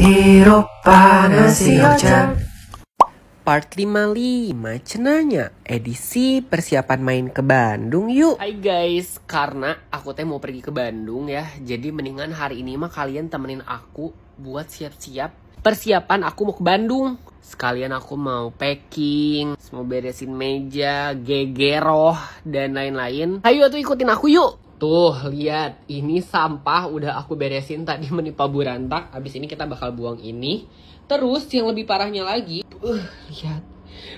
hirup panas si Part 55 Cenanya Edisi persiapan main ke Bandung yuk Hai guys Karena aku teh mau pergi ke Bandung ya Jadi mendingan hari ini mah kalian temenin aku Buat siap-siap Persiapan aku mau ke Bandung Sekalian aku mau packing Mau beresin meja Gegeroh Dan lain-lain Ayo tuh ikutin aku yuk Tuh, lihat. Ini sampah udah aku beresin tadi menimpa buranta Abis ini kita bakal buang ini. Terus, yang lebih parahnya lagi. Uh, lihat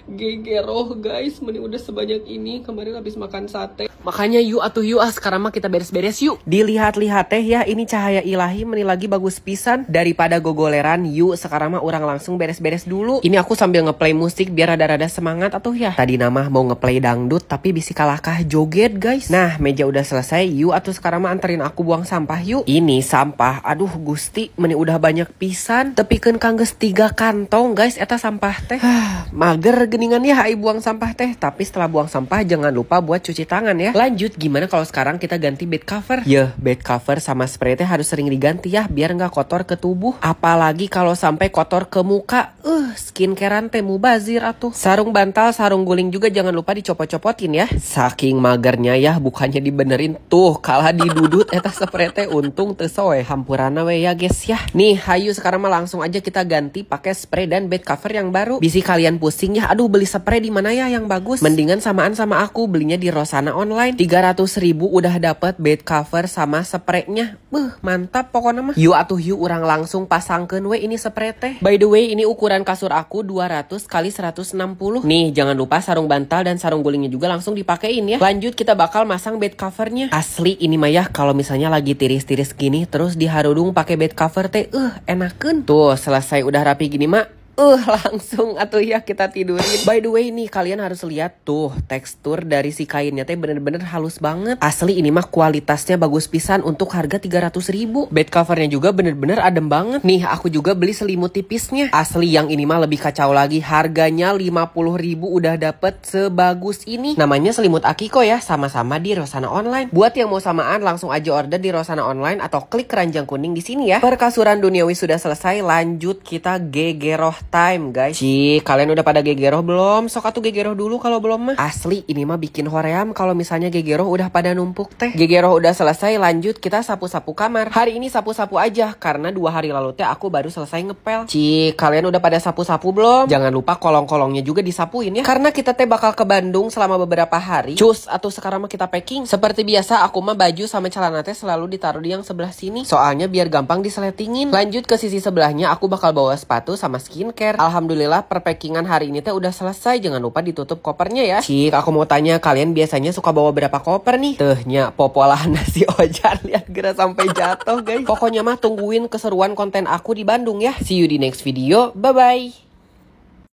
gegeroh guys meni udah sebanyak ini kemarin habis makan sate makanya yuk atuh yuk ah sekarang mah kita beres-beres yuk dilihat-lihat teh ya ini cahaya ilahi meni lagi bagus pisan daripada gogoleran yuk sekarang mah orang langsung beres-beres dulu ini aku sambil ngeplay musik biar rada-rada semangat atuh ya tadi nama mau ngeplay dangdut tapi bisi kalahkah joget guys nah meja udah selesai yuk atuh sekarang mah anterin aku buang sampah yuk ini sampah aduh gusti meni udah banyak pisan tepikan kangges tiga kantong guys eta sampah teh mag geningan ya, hai buang sampah teh, tapi setelah buang sampah jangan lupa buat cuci tangan ya. Lanjut gimana kalau sekarang kita ganti bed cover? Ya bed cover sama spray teh harus sering diganti ya biar nggak kotor ke tubuh. Apalagi kalau sampai kotor ke muka. Eh, uh, skincarean teh mubazir atuh. Sarung bantal, sarung guling juga jangan lupa dicopot-copotin ya. Saking magernya ya, bukannya dibenerin tuh kalah didudut eta spray teh untung tesoe. Hampurana we ya guys ya. Nih, hayu sekarang mah langsung aja kita ganti pakai spray dan bed cover yang baru. Bisi kalian pusing pusing ya aduh beli spray di mana ya yang bagus mendingan samaan sama aku belinya di Rosana online 300 ribu udah dapet bed cover sama spraynya Beuh, mantap pokoknya mah yuk atuh yuk orang langsung pasangkan we ini spray teh by the way ini ukuran kasur aku 200 kali 160 nih jangan lupa sarung bantal dan sarung gulingnya juga langsung dipakein ya lanjut kita bakal masang bed covernya asli ini mah ya kalau misalnya lagi tiris-tiris gini terus diharudung pakai bed cover teh eh uh, kan tuh selesai udah rapi gini mah uh langsung atau ya kita tidurin. By the way nih kalian harus lihat tuh tekstur dari si kainnya teh bener-bener halus banget. Asli ini mah kualitasnya bagus pisan untuk harga 300 ribu. Bed covernya juga bener-bener adem banget. Nih aku juga beli selimut tipisnya. Asli yang ini mah lebih kacau lagi harganya 50 ribu udah dapet sebagus ini. Namanya selimut Akiko ya sama-sama di Rosana Online. Buat yang mau samaan langsung aja order di Rosana Online atau klik keranjang kuning di sini ya. Perkasuran duniawi sudah selesai lanjut kita gegeroh time guys Cik kalian udah pada gegeroh belum? Sok atuh gegeroh dulu kalau belum mah Asli, ini mah bikin hoream kalau misalnya gegeroh udah pada numpuk teh Gegeroh udah selesai, lanjut kita sapu-sapu kamar Hari ini sapu-sapu aja, karena dua hari lalu teh aku baru selesai ngepel Cik kalian udah pada sapu-sapu belum? Jangan lupa kolong-kolongnya juga disapuin ya Karena kita teh bakal ke Bandung selama beberapa hari Cus, atau sekarang mah kita packing Seperti biasa, aku mah baju sama celana teh selalu ditaruh di yang sebelah sini Soalnya biar gampang diseletingin Lanjut ke sisi sebelahnya, aku bakal bawa sepatu sama skin skincare. Alhamdulillah perpackingan hari ini teh udah selesai. Jangan lupa ditutup kopernya ya. Cik, aku mau tanya kalian biasanya suka bawa berapa koper nih? Tehnya popolah nasi ojar lihat gara sampai jatuh guys. Pokoknya mah tungguin keseruan konten aku di Bandung ya. See you di next video. Bye bye.